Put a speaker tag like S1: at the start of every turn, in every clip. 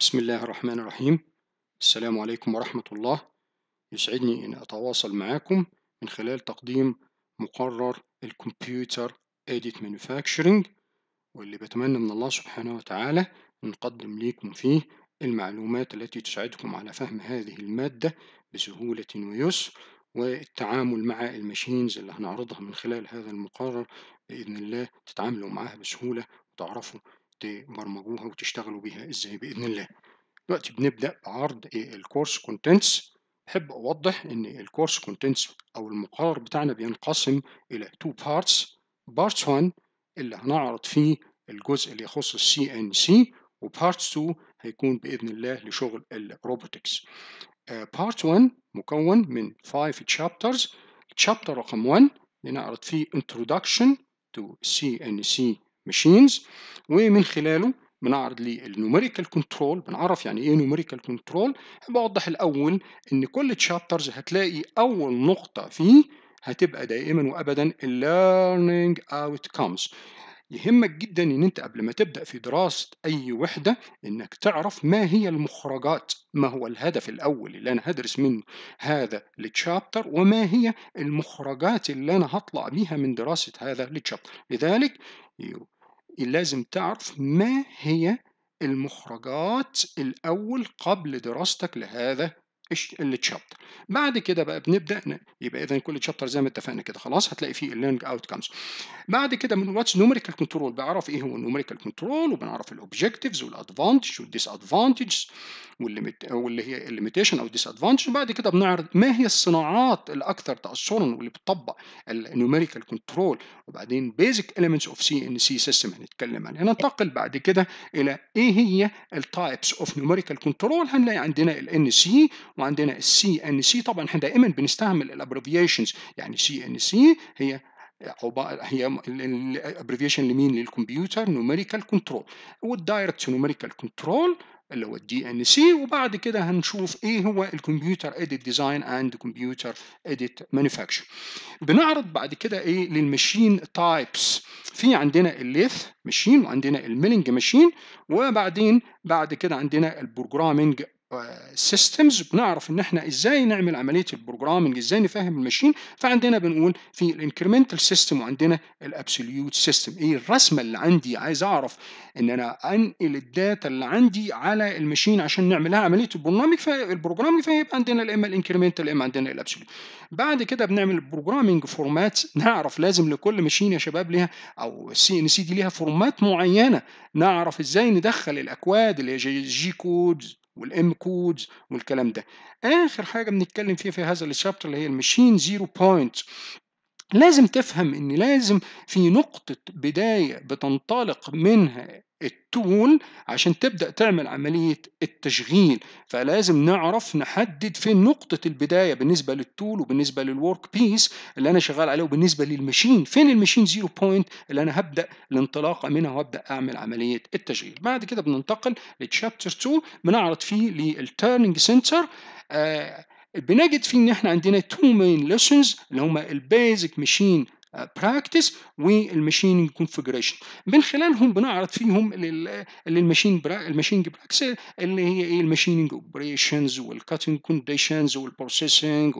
S1: بسم الله الرحمن الرحيم السلام عليكم ورحمة الله يسعدني أن أتواصل معكم من خلال تقديم مقرر الكمبيوتر Edit Manufacturing واللي بتمنى من الله سبحانه وتعالى نقدم ليكم فيه المعلومات التي تساعدكم على فهم هذه المادة بسهولة ويسر والتعامل مع الماشينز اللي هنعرضها من خلال هذا المقرر بإذن الله تتعاملوا معها بسهولة وتعرفوا تبرمجوها وتشتغلوا بيها ازاي باذن الله دلوقتي بنبدا بعرض إيه؟ الكورس كونتنتس احب اوضح ان الكورس كونتنتس او المقرر بتاعنا بينقسم الى تو بارتس بارت 1 اللي هنعرض فيه الجزء اللي يخص السي ان سي وبارت 2 هيكون باذن الله لشغل الروبوتكس بارت 1 مكون من 5 تشابترز تشابتر رقم 1 بنعرض فيه تو سي ان سي ماشينز ومن خلاله بنعرض لي النوميريكال كنترول بنعرف يعني ايه نوميريكال كنترول بوضح الاول ان كل تشابترز هتلاقي اول نقطه فيه هتبقى دائما وابدا الليرنينج اوتكمز يهمك جدا ان انت قبل ما تبدا في دراسه اي وحده انك تعرف ما هي المخرجات ما هو الهدف الاول اللي انا هدرس منه هذا التشابتر وما هي المخرجات اللي انا هطلع بيها من دراسه هذا التشابتر لذلك لازم تعرف ما هي المخرجات الأول قبل دراستك لهذا التشابتر بعد كده بقى بنبدا يبقى اذا كل تشابتر زي ما اتفقنا كده خلاص هتلاقي فيه الليرنج اوت بعد كده من واتس نوميريكال كنترول بعرف ايه هو النوميريكال كنترول وبنعرف الاوبجكتيفز والادفانتج والديس ادفانتج واللي هي الليميتيشن او ديس ادفانتج وبعد كده بنعرض ما هي الصناعات الاكثر تاثرا واللي بتطبق النوميريكال كنترول وبعدين بيزك اليمنتس اوف سي ان سي سيستم هنتكلم عنها ننتقل بعد كده الى ايه هي التايبس اوف نوميريكال كنترول هنلاقي عندنا ال ان سي وعندنا السي ان سي طبعا احنا دائما بنستعمل الابريفيشنز يعني سي ان سي هي هي الابريفيشن لمين للكمبيوتر نوميريكال كنترول والدايركت نوميريكال كنترول اللي هو الدي ان سي وبعد كده هنشوف ايه هو الكمبيوتر اديت ديزاين اند كمبيوتر اديت مانيفاكشر بنعرض بعد كده ايه للماشين تايبس في عندنا الليث ماشين وعندنا الميلنج ماشين وبعدين بعد كده عندنا البروجرامنج سيستمز بنعرف ان احنا ازاي نعمل عمليه البروجرامنج ازاي نفهم الماشين فعندنا بنقول في الانكريمنتال سيستم وعندنا الابسوليوت سيستم ايه الرسمه اللي عندي عايز اعرف ان انا انقل الداتا اللي عندي على الماشين عشان نعمل لها عمليه البرنامج فالبروجرامنج فيبقى عندنا يا اما الانكريمنتال يا اما عندنا الابسوليوت بعد كده بنعمل البروجرامنج فورمات نعرف لازم لكل ماشين يا شباب ليها او السي ان سي دي ليها فورمات معينه نعرف ازاي ندخل الاكواد اللي هي جي كود والام كودز والكلام ده اخر حاجه بنتكلم فيها في هذا الشابتر اللي هي المشين زيرو بوينت لازم تفهم ان لازم في نقطة بداية بتنطلق منها التول عشان تبدأ تعمل عملية التشغيل فلازم نعرف نحدد فين نقطة البداية بالنسبة للتول وبالنسبة للورك بيس اللي أنا شغال عليه وبالنسبة للمشين فين المشين زيرو بوينت اللي أنا هبدأ الانطلاقة منها وأبدأ أعمل عملية التشغيل بعد كده بننتقل لتشابتر 2 بنعرض فيه للتيرنينج سنسر آه بنجد فيه ان احنا عندنا تو مين ليسنز اللي هما البيزك ماشين براكتس والماشين كونفجريشن من خلالهم بنعرض فيهم الماشين براكتس اللي هي ايه الماشين اوبريشنز والكاتنج كونديشنز والبروسيسنج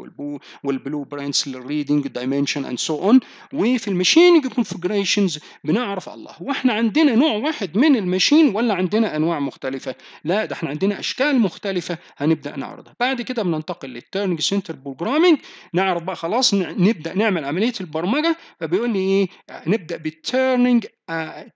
S1: والبلو برينتس للريدنج دايمنشن اند سو اون وفي الماشينج كونفجريشنز بنعرف الله واحنا عندنا نوع واحد من الماشين ولا عندنا انواع مختلفه لا ده احنا عندنا اشكال مختلفه هنبدا نعرضها بعد كده بننتقل للتيرنج سنتر بروجرامنج نعرف بقى خلاص نبدا نعمل عمليه البرمجه فبيقول لي ايه نبدا بالتيرنينج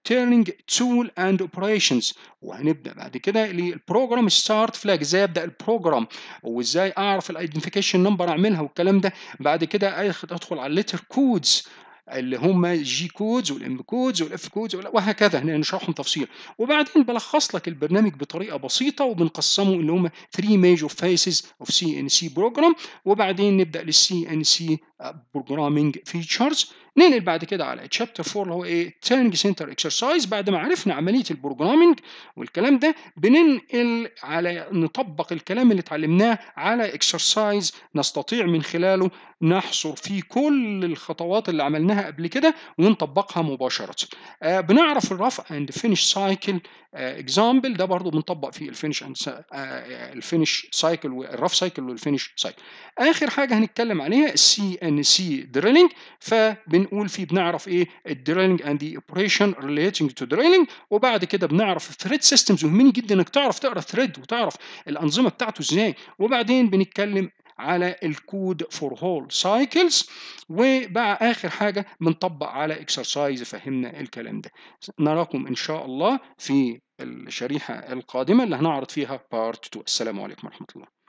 S1: تيرنينج تول اند اوبريشنز وهنبدا بعد كده للبروجرام ستارت فلاج ازاي ابدا البروجرام وازاي اعرف الايدنتيفيكيشن نمبر اعملها والكلام ده بعد كده ادخل على الليتر كودز اللي هم الجي كودز والام كودز والاف كودز وهكذا نشرحهم تفصيل وبعدين بلخص لك البرنامج بطريقه بسيطه وبنقسمه اللي هم 3 ميجور فيسز اوف سي ان سي بروجرام وبعدين نبدا للسي ان سي بروجرامينج فيتشرز ننقل بعد كده على تشابتر 4 اللي هو ايه تيرنج سنتر اكسرسايز بعد ما عرفنا عمليه البروجرامينج والكلام ده بننقل على نطبق الكلام اللي اتعلمناه على اكسرسايز نستطيع من خلاله نحصر فيه كل الخطوات اللي عملناها قبل كده ونطبقها مباشره آه بنعرف الرف اند فينش سايكل اكزامبل ده برضو بنطبق فيه الفينش اند الفينش سايكل والرف سايكل والفينش سايكل اخر حاجه هنتكلم عليها السي ان سي دريلينج فبنقول فيه بنعرف ايه الدريلينج اند ذا اوبريشن ريليتنج تو دريلينج وبعد كده بنعرف ثريد سيستمز وهمني جدا انك تعرف تقرا ثريد وتعرف الانظمه بتاعته ازاي وبعدين بنتكلم على الكود فور هول سايكلز وبقى اخر حاجه بنطبق على اكسرسايز فهمنا الكلام ده نراكم ان شاء الله في الشريحه القادمه اللي هنعرض فيها بارت 2 السلام عليكم ورحمه الله